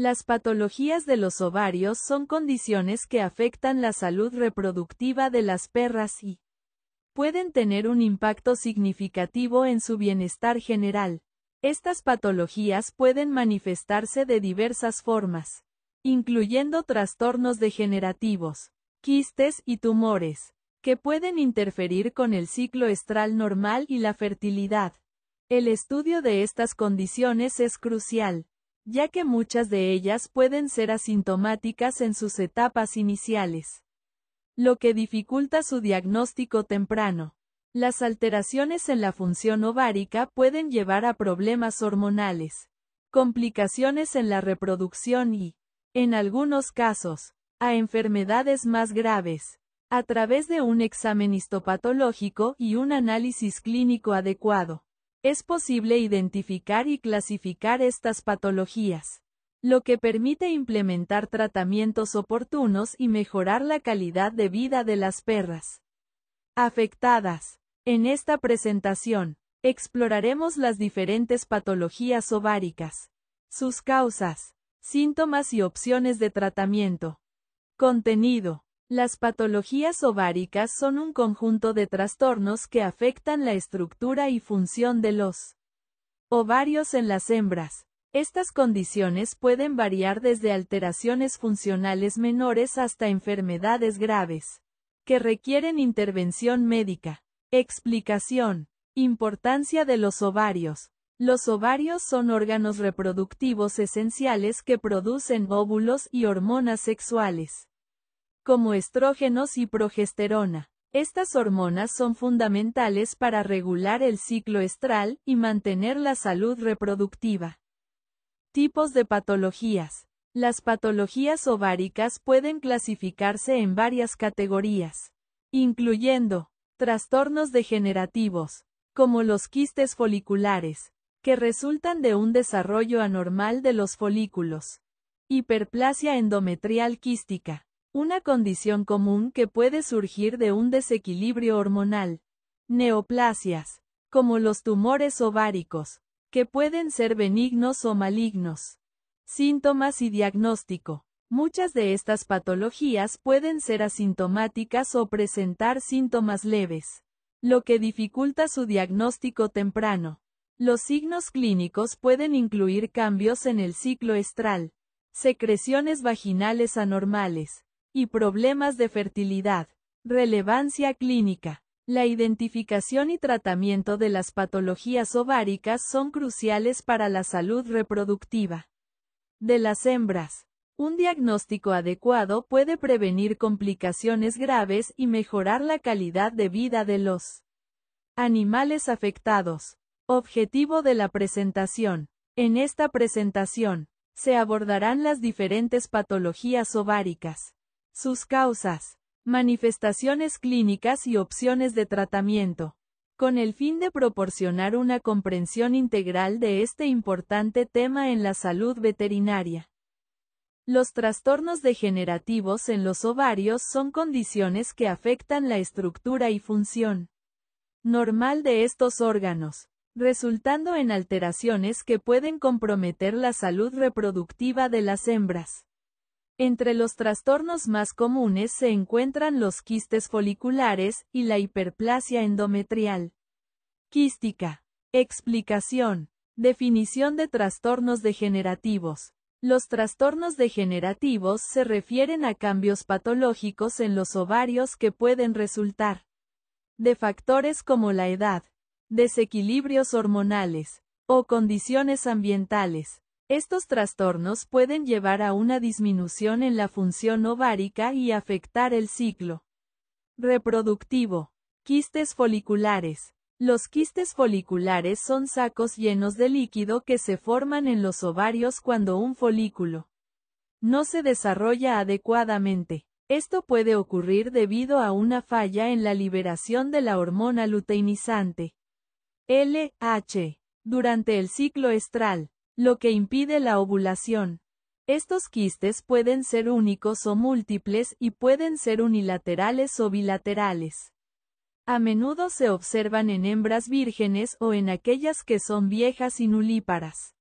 Las patologías de los ovarios son condiciones que afectan la salud reproductiva de las perras y pueden tener un impacto significativo en su bienestar general. Estas patologías pueden manifestarse de diversas formas, incluyendo trastornos degenerativos, quistes y tumores, que pueden interferir con el ciclo estral normal y la fertilidad. El estudio de estas condiciones es crucial, ya que muchas de ellas pueden ser asintomáticas en sus etapas iniciales, lo que dificulta su diagnóstico temprano. Las alteraciones en la función ovárica pueden llevar a problemas hormonales, complicaciones en la reproducción y, en algunos casos, a enfermedades más graves. A través de un examen histopatológico y un análisis clínico adecuado, es posible identificar y clasificar estas patologías, lo que permite implementar tratamientos oportunos y mejorar la calidad de vida de las perras afectadas. En esta presentación, exploraremos las diferentes patologías ováricas, sus causas, síntomas y opciones de tratamiento. Contenido. Las patologías ováricas son un conjunto de trastornos que afectan la estructura y función de los ovarios en las hembras. Estas condiciones pueden variar desde alteraciones funcionales menores hasta enfermedades graves, que requieren intervención médica. Explicación. Importancia de los ovarios. Los ovarios son órganos reproductivos esenciales que producen óvulos y hormonas sexuales como estrógenos y progesterona. Estas hormonas son fundamentales para regular el ciclo estral y mantener la salud reproductiva. Tipos de patologías. Las patologías ováricas pueden clasificarse en varias categorías, incluyendo trastornos degenerativos, como los quistes foliculares, que resultan de un desarrollo anormal de los folículos, hiperplasia endometrial quística, una condición común que puede surgir de un desequilibrio hormonal. Neoplasias, como los tumores ováricos, que pueden ser benignos o malignos. Síntomas y diagnóstico. Muchas de estas patologías pueden ser asintomáticas o presentar síntomas leves, lo que dificulta su diagnóstico temprano. Los signos clínicos pueden incluir cambios en el ciclo estral, secreciones vaginales anormales, y problemas de fertilidad. Relevancia clínica. La identificación y tratamiento de las patologías ováricas son cruciales para la salud reproductiva de las hembras. Un diagnóstico adecuado puede prevenir complicaciones graves y mejorar la calidad de vida de los animales afectados. Objetivo de la presentación. En esta presentación, se abordarán las diferentes patologías ováricas sus causas. Manifestaciones clínicas y opciones de tratamiento. Con el fin de proporcionar una comprensión integral de este importante tema en la salud veterinaria. Los trastornos degenerativos en los ovarios son condiciones que afectan la estructura y función normal de estos órganos, resultando en alteraciones que pueden comprometer la salud reproductiva de las hembras. Entre los trastornos más comunes se encuentran los quistes foliculares y la hiperplasia endometrial. Quística. Explicación. Definición de trastornos degenerativos. Los trastornos degenerativos se refieren a cambios patológicos en los ovarios que pueden resultar de factores como la edad, desequilibrios hormonales o condiciones ambientales. Estos trastornos pueden llevar a una disminución en la función ovárica y afectar el ciclo reproductivo. Quistes foliculares. Los quistes foliculares son sacos llenos de líquido que se forman en los ovarios cuando un folículo no se desarrolla adecuadamente. Esto puede ocurrir debido a una falla en la liberación de la hormona luteinizante. LH. Durante el ciclo estral, lo que impide la ovulación. Estos quistes pueden ser únicos o múltiples y pueden ser unilaterales o bilaterales. A menudo se observan en hembras vírgenes o en aquellas que son viejas y nulíparas.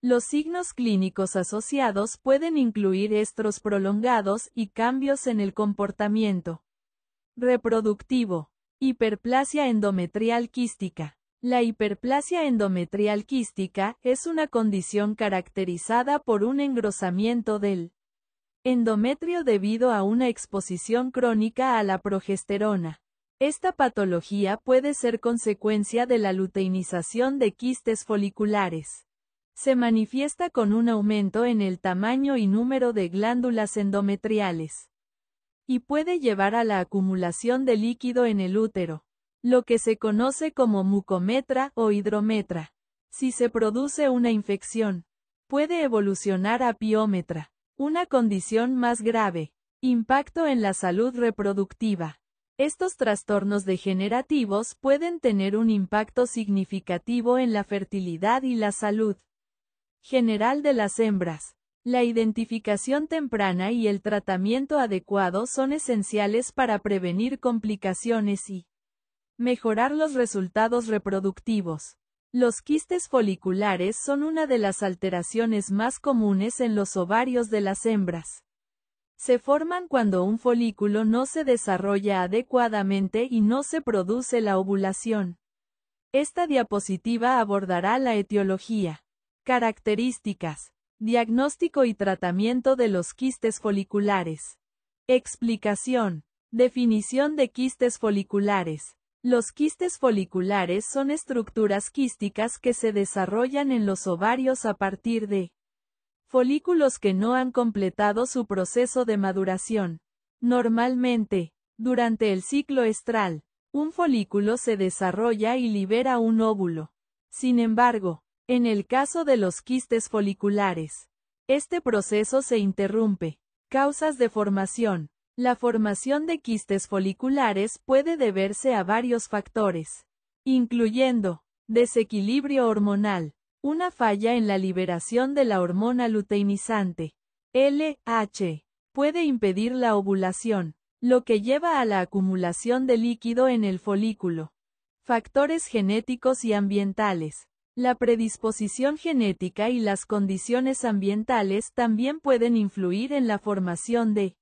Los signos clínicos asociados pueden incluir estros prolongados y cambios en el comportamiento reproductivo, hiperplasia endometrial quística, la hiperplasia endometrial quística es una condición caracterizada por un engrosamiento del endometrio debido a una exposición crónica a la progesterona. Esta patología puede ser consecuencia de la luteinización de quistes foliculares. Se manifiesta con un aumento en el tamaño y número de glándulas endometriales. Y puede llevar a la acumulación de líquido en el útero lo que se conoce como mucometra o hidrometra. Si se produce una infección, puede evolucionar a piómetra, una condición más grave. Impacto en la salud reproductiva. Estos trastornos degenerativos pueden tener un impacto significativo en la fertilidad y la salud general de las hembras. La identificación temprana y el tratamiento adecuado son esenciales para prevenir complicaciones y Mejorar los resultados reproductivos. Los quistes foliculares son una de las alteraciones más comunes en los ovarios de las hembras. Se forman cuando un folículo no se desarrolla adecuadamente y no se produce la ovulación. Esta diapositiva abordará la etiología. Características. Diagnóstico y tratamiento de los quistes foliculares. Explicación. Definición de quistes foliculares. Los quistes foliculares son estructuras quísticas que se desarrollan en los ovarios a partir de folículos que no han completado su proceso de maduración. Normalmente, durante el ciclo estral, un folículo se desarrolla y libera un óvulo. Sin embargo, en el caso de los quistes foliculares, este proceso se interrumpe. Causas de formación. La formación de quistes foliculares puede deberse a varios factores, incluyendo desequilibrio hormonal, una falla en la liberación de la hormona luteinizante, LH, puede impedir la ovulación, lo que lleva a la acumulación de líquido en el folículo. Factores genéticos y ambientales. La predisposición genética y las condiciones ambientales también pueden influir en la formación de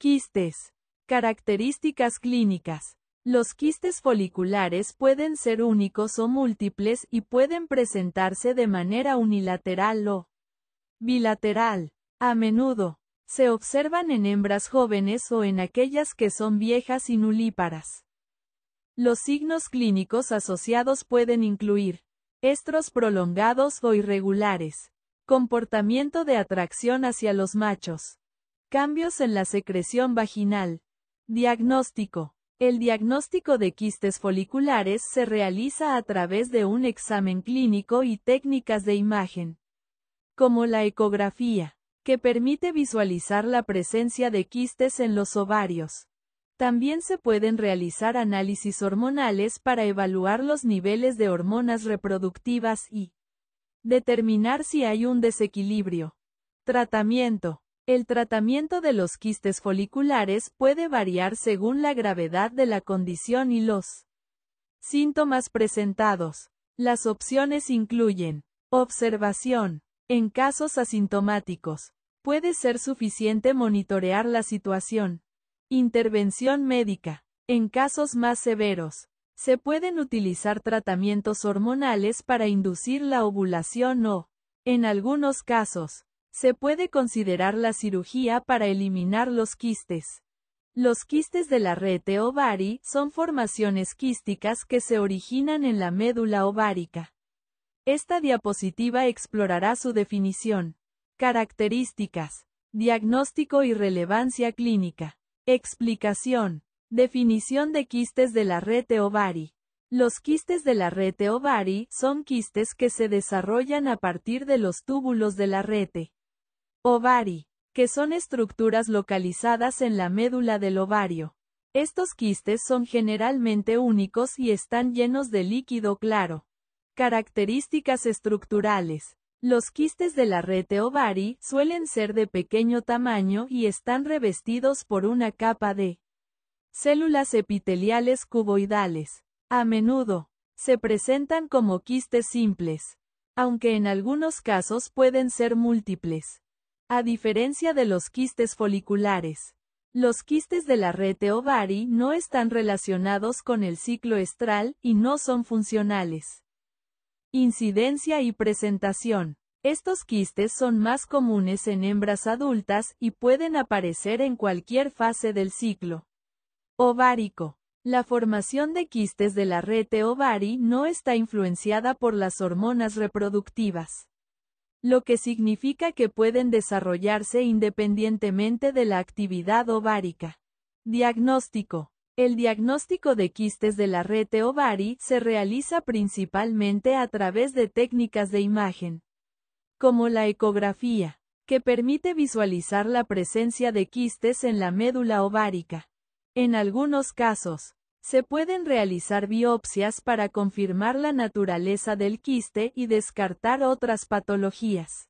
Quistes. Características clínicas. Los quistes foliculares pueden ser únicos o múltiples y pueden presentarse de manera unilateral o bilateral. A menudo, se observan en hembras jóvenes o en aquellas que son viejas y nulíparas. Los signos clínicos asociados pueden incluir estros prolongados o irregulares, comportamiento de atracción hacia los machos, Cambios en la secreción vaginal. Diagnóstico. El diagnóstico de quistes foliculares se realiza a través de un examen clínico y técnicas de imagen, como la ecografía, que permite visualizar la presencia de quistes en los ovarios. También se pueden realizar análisis hormonales para evaluar los niveles de hormonas reproductivas y determinar si hay un desequilibrio. Tratamiento. El tratamiento de los quistes foliculares puede variar según la gravedad de la condición y los síntomas presentados. Las opciones incluyen observación. En casos asintomáticos, puede ser suficiente monitorear la situación. Intervención médica. En casos más severos, se pueden utilizar tratamientos hormonales para inducir la ovulación o, en algunos casos, se puede considerar la cirugía para eliminar los quistes. Los quistes de la rete ovari son formaciones quísticas que se originan en la médula ovárica. Esta diapositiva explorará su definición, características, diagnóstico y relevancia clínica, explicación, definición de quistes de la rete ovari. Los quistes de la rete ovari son quistes que se desarrollan a partir de los túbulos de la rete. Ovari, que son estructuras localizadas en la médula del ovario. Estos quistes son generalmente únicos y están llenos de líquido claro. Características estructurales. Los quistes de la rete ovari suelen ser de pequeño tamaño y están revestidos por una capa de células epiteliales cuboidales. A menudo, se presentan como quistes simples, aunque en algunos casos pueden ser múltiples. A diferencia de los quistes foliculares, los quistes de la rete ovari no están relacionados con el ciclo estral y no son funcionales. Incidencia y presentación. Estos quistes son más comunes en hembras adultas y pueden aparecer en cualquier fase del ciclo. Ovárico. La formación de quistes de la rete ovari no está influenciada por las hormonas reproductivas lo que significa que pueden desarrollarse independientemente de la actividad ovárica. Diagnóstico. El diagnóstico de quistes de la rete ovari se realiza principalmente a través de técnicas de imagen, como la ecografía, que permite visualizar la presencia de quistes en la médula ovárica. En algunos casos, se pueden realizar biopsias para confirmar la naturaleza del quiste y descartar otras patologías.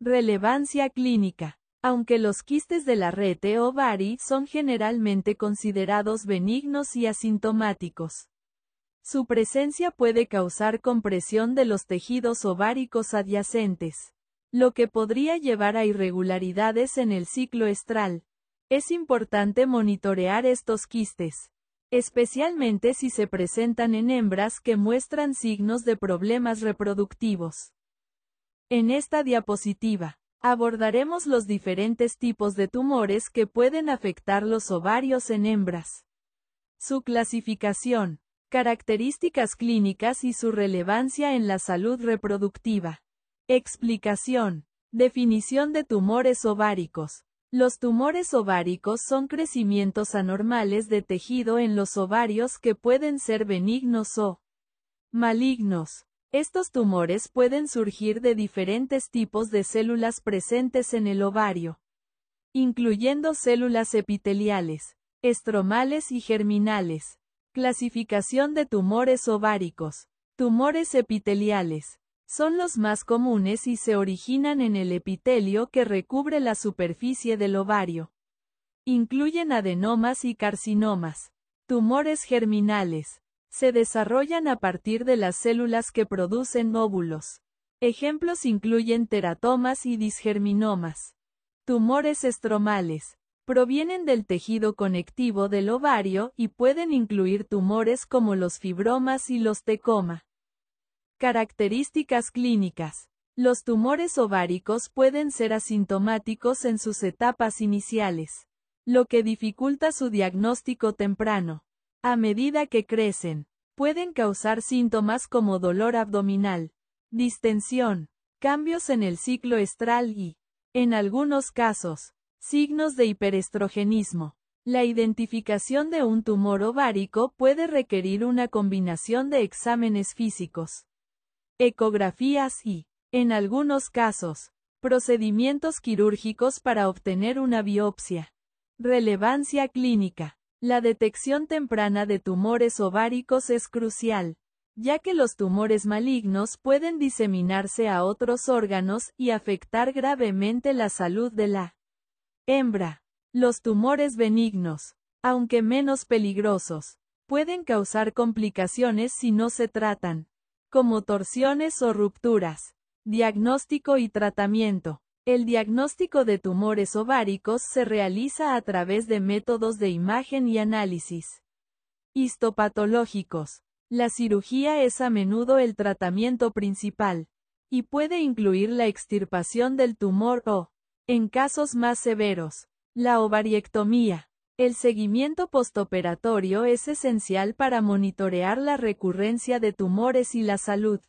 Relevancia clínica. Aunque los quistes de la rete ovari son generalmente considerados benignos y asintomáticos, su presencia puede causar compresión de los tejidos ováricos adyacentes, lo que podría llevar a irregularidades en el ciclo estral. Es importante monitorear estos quistes, especialmente si se presentan en hembras que muestran signos de problemas reproductivos. En esta diapositiva, abordaremos los diferentes tipos de tumores que pueden afectar los ovarios en hembras. Su clasificación, características clínicas y su relevancia en la salud reproductiva. Explicación. Definición de tumores ováricos. Los tumores ováricos son crecimientos anormales de tejido en los ovarios que pueden ser benignos o malignos. Estos tumores pueden surgir de diferentes tipos de células presentes en el ovario, incluyendo células epiteliales, estromales y germinales. Clasificación de tumores ováricos. Tumores epiteliales son los más comunes y se originan en el epitelio que recubre la superficie del ovario. Incluyen adenomas y carcinomas, tumores germinales. Se desarrollan a partir de las células que producen óvulos. Ejemplos incluyen teratomas y disgerminomas. Tumores estromales. Provienen del tejido conectivo del ovario y pueden incluir tumores como los fibromas y los tecoma. Características clínicas. Los tumores ováricos pueden ser asintomáticos en sus etapas iniciales, lo que dificulta su diagnóstico temprano. A medida que crecen, pueden causar síntomas como dolor abdominal, distensión, cambios en el ciclo estral y, en algunos casos, signos de hiperestrogenismo. La identificación de un tumor ovárico puede requerir una combinación de exámenes físicos ecografías y, en algunos casos, procedimientos quirúrgicos para obtener una biopsia. Relevancia clínica. La detección temprana de tumores ováricos es crucial, ya que los tumores malignos pueden diseminarse a otros órganos y afectar gravemente la salud de la hembra. Los tumores benignos, aunque menos peligrosos, pueden causar complicaciones si no se tratan como torsiones o rupturas. Diagnóstico y tratamiento. El diagnóstico de tumores ováricos se realiza a través de métodos de imagen y análisis histopatológicos. La cirugía es a menudo el tratamiento principal, y puede incluir la extirpación del tumor o, en casos más severos, la ovariectomía. El seguimiento postoperatorio es esencial para monitorear la recurrencia de tumores y la salud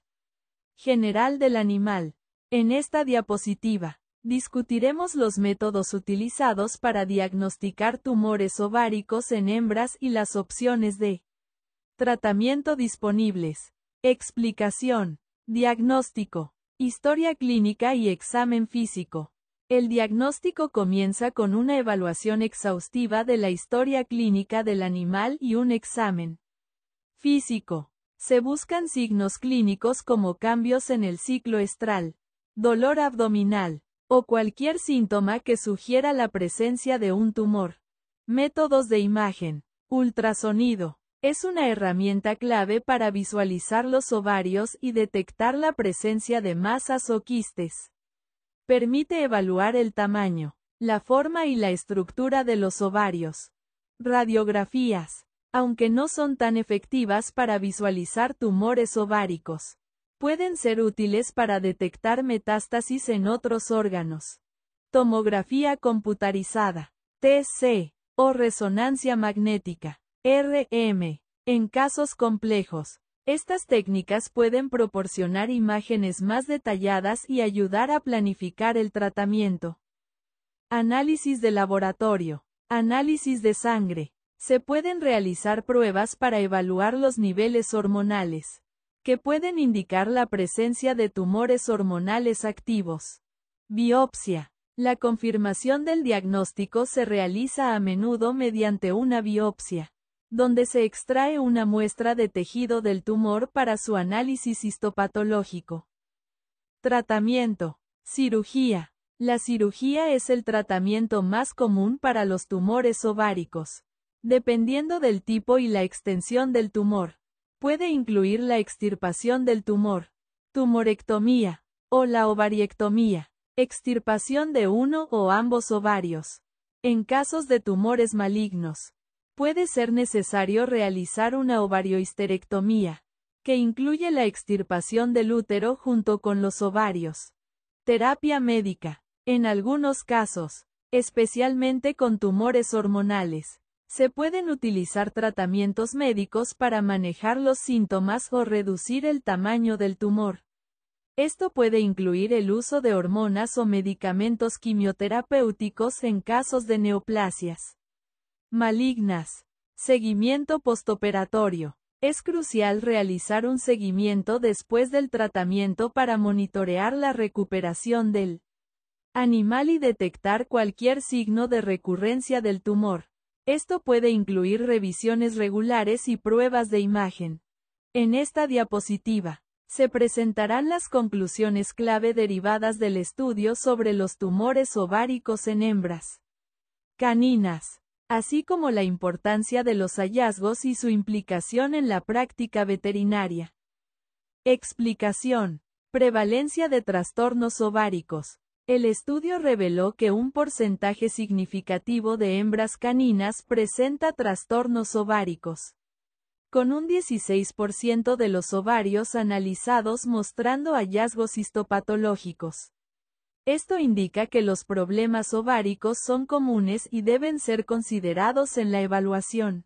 general del animal. En esta diapositiva, discutiremos los métodos utilizados para diagnosticar tumores ováricos en hembras y las opciones de tratamiento disponibles. Explicación, diagnóstico, historia clínica y examen físico. El diagnóstico comienza con una evaluación exhaustiva de la historia clínica del animal y un examen físico. Se buscan signos clínicos como cambios en el ciclo estral, dolor abdominal, o cualquier síntoma que sugiera la presencia de un tumor. Métodos de imagen. Ultrasonido. Es una herramienta clave para visualizar los ovarios y detectar la presencia de masas o quistes. Permite evaluar el tamaño, la forma y la estructura de los ovarios. Radiografías. Aunque no son tan efectivas para visualizar tumores ováricos, pueden ser útiles para detectar metástasis en otros órganos. Tomografía computarizada, TC, o resonancia magnética, RM, en casos complejos, estas técnicas pueden proporcionar imágenes más detalladas y ayudar a planificar el tratamiento. Análisis de laboratorio. Análisis de sangre. Se pueden realizar pruebas para evaluar los niveles hormonales, que pueden indicar la presencia de tumores hormonales activos. Biopsia. La confirmación del diagnóstico se realiza a menudo mediante una biopsia donde se extrae una muestra de tejido del tumor para su análisis histopatológico. Tratamiento. Cirugía. La cirugía es el tratamiento más común para los tumores ováricos. Dependiendo del tipo y la extensión del tumor, puede incluir la extirpación del tumor, tumorectomía, o la ovariectomía, extirpación de uno o ambos ovarios. En casos de tumores malignos, Puede ser necesario realizar una ovariohisterectomía, que incluye la extirpación del útero junto con los ovarios. Terapia médica. En algunos casos, especialmente con tumores hormonales, se pueden utilizar tratamientos médicos para manejar los síntomas o reducir el tamaño del tumor. Esto puede incluir el uso de hormonas o medicamentos quimioterapéuticos en casos de neoplasias malignas. Seguimiento postoperatorio. Es crucial realizar un seguimiento después del tratamiento para monitorear la recuperación del animal y detectar cualquier signo de recurrencia del tumor. Esto puede incluir revisiones regulares y pruebas de imagen. En esta diapositiva, se presentarán las conclusiones clave derivadas del estudio sobre los tumores ováricos en hembras caninas así como la importancia de los hallazgos y su implicación en la práctica veterinaria. Explicación. Prevalencia de trastornos ováricos. El estudio reveló que un porcentaje significativo de hembras caninas presenta trastornos ováricos, con un 16% de los ovarios analizados mostrando hallazgos histopatológicos. Esto indica que los problemas ováricos son comunes y deben ser considerados en la evaluación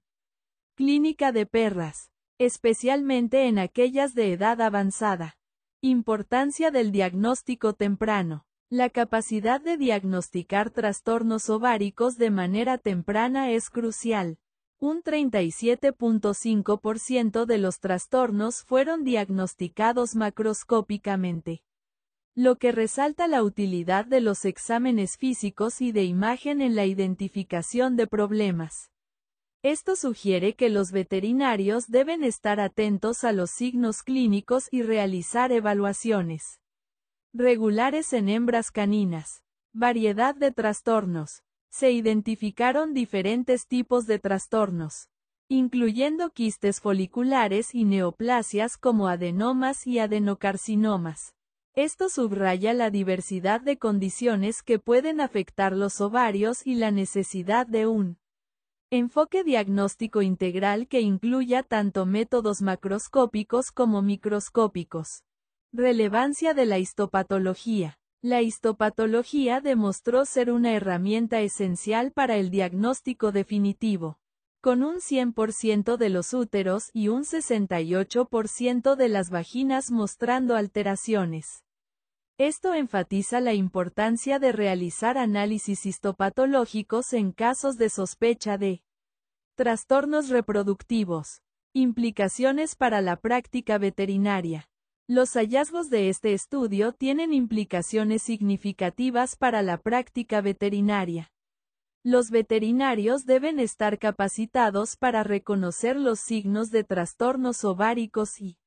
clínica de perras, especialmente en aquellas de edad avanzada. Importancia del diagnóstico temprano. La capacidad de diagnosticar trastornos ováricos de manera temprana es crucial. Un 37.5% de los trastornos fueron diagnosticados macroscópicamente lo que resalta la utilidad de los exámenes físicos y de imagen en la identificación de problemas. Esto sugiere que los veterinarios deben estar atentos a los signos clínicos y realizar evaluaciones regulares en hembras caninas. Variedad de trastornos. Se identificaron diferentes tipos de trastornos, incluyendo quistes foliculares y neoplasias como adenomas y adenocarcinomas. Esto subraya la diversidad de condiciones que pueden afectar los ovarios y la necesidad de un enfoque diagnóstico integral que incluya tanto métodos macroscópicos como microscópicos. Relevancia de la histopatología. La histopatología demostró ser una herramienta esencial para el diagnóstico definitivo. Con un 100% de los úteros y un 68% de las vaginas mostrando alteraciones. Esto enfatiza la importancia de realizar análisis histopatológicos en casos de sospecha de trastornos reproductivos. Implicaciones para la práctica veterinaria. Los hallazgos de este estudio tienen implicaciones significativas para la práctica veterinaria. Los veterinarios deben estar capacitados para reconocer los signos de trastornos ováricos y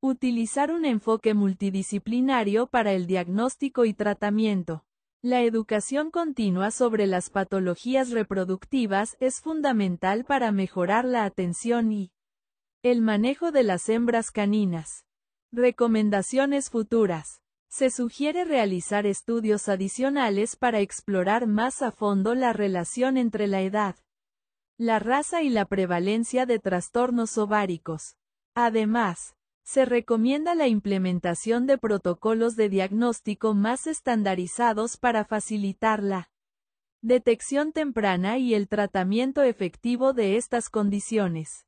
Utilizar un enfoque multidisciplinario para el diagnóstico y tratamiento. La educación continua sobre las patologías reproductivas es fundamental para mejorar la atención y el manejo de las hembras caninas. Recomendaciones futuras. Se sugiere realizar estudios adicionales para explorar más a fondo la relación entre la edad, la raza y la prevalencia de trastornos ováricos. Además, se recomienda la implementación de protocolos de diagnóstico más estandarizados para facilitar la detección temprana y el tratamiento efectivo de estas condiciones.